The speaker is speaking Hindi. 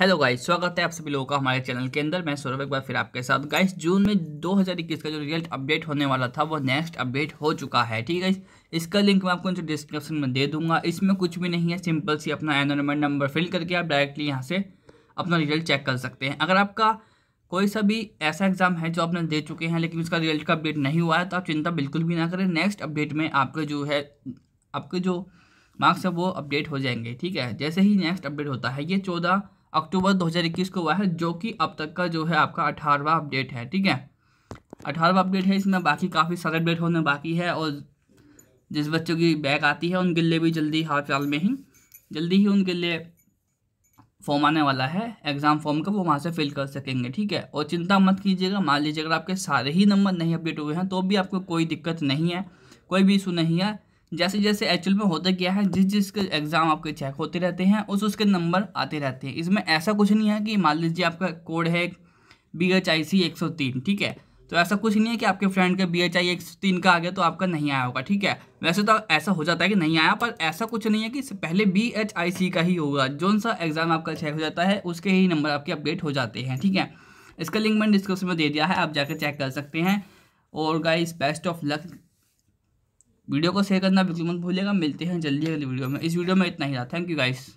हेलो गाइस स्वागत है आप सभी लोगों का हमारे चैनल के अंदर मैं सौरभ एक बार फिर आपके साथ गाइस जून में 2021 का जो रिजल्ट अपडेट होने वाला था वो नेक्स्ट अपडेट हो चुका है ठीक है इसका लिंक मैं आपको डिस्क्रिप्शन में दे दूंगा इसमें कुछ भी नहीं है सिंपल सी अपना एनरोलमेंट नंबर फिल करके आप डायरेक्टली यहाँ से अपना रिजल्ट चेक कर सकते हैं अगर आपका कोई सा भी ऐसा एग्जाम है जो आपने दे चुके हैं लेकिन उसका रिजल्ट का अपडेट नहीं हुआ है तो आप चिंता बिल्कुल भी ना करें नेक्स्ट अपडेट में आपके जो है आपके जो मार्क्स है वो अपडेट हो जाएंगे ठीक है जैसे ही नेक्स्ट अपडेट होता है ये चौदह अक्टूबर 2021 को हुआ है जो कि अब तक का जो है आपका अठारहवा अपडेट है ठीक है अठारहवा अपडेट है इसमें बाकी काफ़ी सारे अपडेट होने बाकी है और जिस बच्चों की बैग आती है उनके लिए भी जल्दी हाल फिलहाल में ही जल्दी ही उनके लिए फॉर्म आने वाला है एग्ज़ाम फॉर्म का वो वहाँ से फिल कर सकेंगे ठीक है और चिंता मत कीजिएगा मान लीजिए अगर आपके सारे ही नंबर नहीं अपडेट हुए हैं तो भी आपको कोई दिक्कत नहीं है कोई भी इशू नहीं है जैसे जैसे एक्चुअल में होता क्या है जिस जिसके एग्ज़ाम आपके चेक होते रहते हैं उस उसके नंबर आते रहते हैं इसमें ऐसा कुछ नहीं है कि मान लीजिए आपका कोड है बी एच आई सी एक सौ तीन ठीक है तो ऐसा कुछ नहीं है कि आपके फ्रेंड का बी एच आई एक सौ तीन का आ गया तो आपका नहीं आया होगा ठीक है वैसे तो ऐसा हो जाता है कि नहीं आया पर ऐसा कुछ नहीं है कि पहले बी एच आई सी का ही होगा जो सा एग्ज़ाम आपका चेक हो जाता है उसके ही नंबर आपके अपडेट हो जाते हैं ठीक है इसका लिंक मैंने डिस्क्रिप्शन में दे दिया है आप जाकर चेक कर सकते हैं और guys best of luck video को शेयर करना बिल्कुल मत भूलिएगा मिलते हैं जल्दी अगली वीडियो में इस वीडियो में इतना ही था थैंक यू गाइस